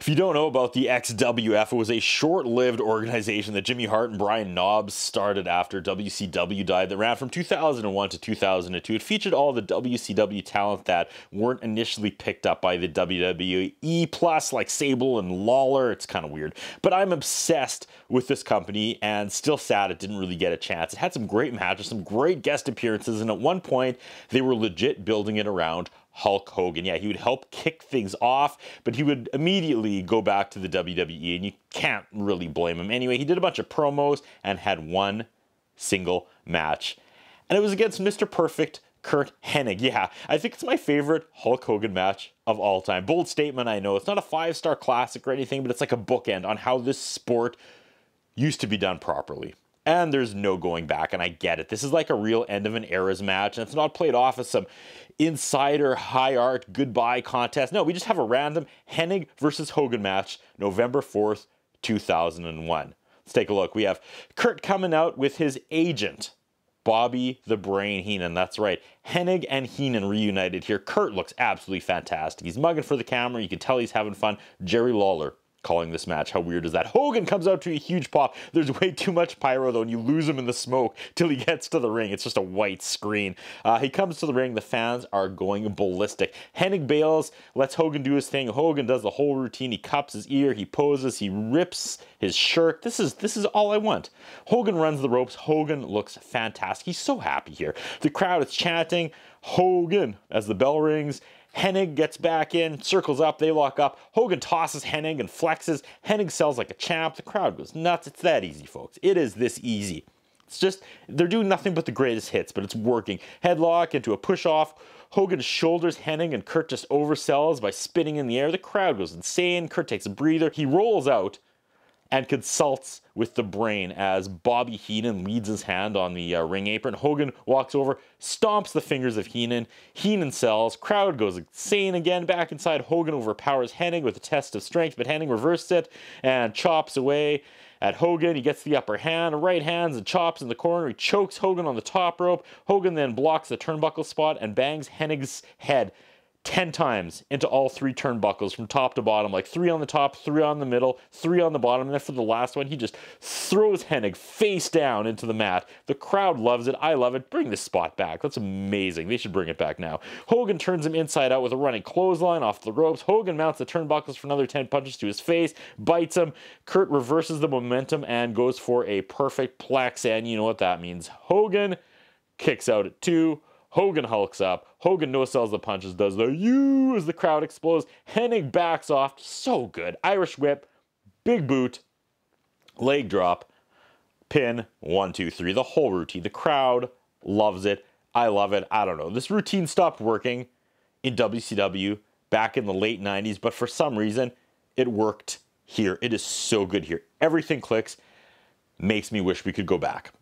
If you don't know about the XWF, it was a short lived organization that Jimmy Hart and Brian Knobs started after WCW died that ran from 2001 to 2002. It featured all the WCW talent that weren't initially picked up by the WWE, plus like Sable and Lawler. It's kind of weird. But I'm obsessed with this company and still sad it didn't really get a chance. It had some great matches, some great guest appearances, and at one point they were legit building it around Hulk Hogan. Yeah, he would help kick things off, but he would immediately go back to the WWE, and you can't really blame him. Anyway, he did a bunch of promos and had one single match, and it was against Mr. Perfect. Kurt Hennig. Yeah, I think it's my favorite Hulk Hogan match of all time. Bold statement, I know. It's not a five star classic or anything, but it's like a bookend on how this sport used to be done properly and there's no going back. And I get it. This is like a real end of an eras match, and it's not played off as some insider high art goodbye contest. No, we just have a random Hennig versus Hogan match, November 4th, 2001. Let's take a look. We have Kurt coming out with his agent, Bobby the Brain Heenan. That's right. Hennig and Heenan reunited here. Kurt looks absolutely fantastic. He's mugging for the camera. You can tell he's having fun. Jerry Lawler calling this match. How weird is that? Hogan comes out to a huge pop. There's way too much pyro though, and you lose him in the smoke till he gets to the ring. It's just a white screen. Uh, he comes to the ring. The fans are going ballistic. Hennig Bales lets Hogan do his thing. Hogan does the whole routine. He cups his ear. He poses. He rips his shirt. This is this is all I want. Hogan runs the ropes. Hogan looks fantastic. He's so happy here. The crowd is chanting. Hogan as the bell rings. Hennig gets back in, circles up, they lock up. Hogan tosses Hennig and flexes. Hennig sells like a champ. The crowd goes nuts. It's that easy, folks. It is this easy. It's just, they're doing nothing but the greatest hits, but it's working. Headlock into a push off. Hogan shoulders Henning and Kurt just oversells by spinning in the air. The crowd goes insane. Kurt takes a breather. He rolls out and consults with the brain as Bobby Heenan leads his hand on the uh, ring apron. Hogan walks over, stomps the fingers of Heenan. Heenan sells. Crowd goes insane again. Back inside, Hogan overpowers Hennig with a test of strength, but Hennig reverses it and chops away at Hogan. He gets the upper hand, right hands and chops in the corner. He chokes Hogan on the top rope. Hogan then blocks the turnbuckle spot and bangs Hennig's head 10 times into all three turnbuckles from top to bottom, like three on the top, three on the middle, three on the bottom. And then for the last one, he just throws Hennig face down into the mat. The crowd loves it. I love it. Bring this spot back. That's amazing. They should bring it back now. Hogan turns him inside out with a running clothesline off the ropes. Hogan mounts the turnbuckles for another 10 punches to his face, bites him. Kurt reverses the momentum and goes for a perfect plex. And you know what that means. Hogan kicks out at two. Hogan hulks up. Hogan no sells the punches, does the you as the crowd explodes. Hennig backs off. So good. Irish whip, big boot, leg drop, pin, one, two, three. The whole routine. The crowd loves it. I love it. I don't know. This routine stopped working in WCW back in the late 90s, but for some reason, it worked here. It is so good here. Everything clicks. Makes me wish we could go back.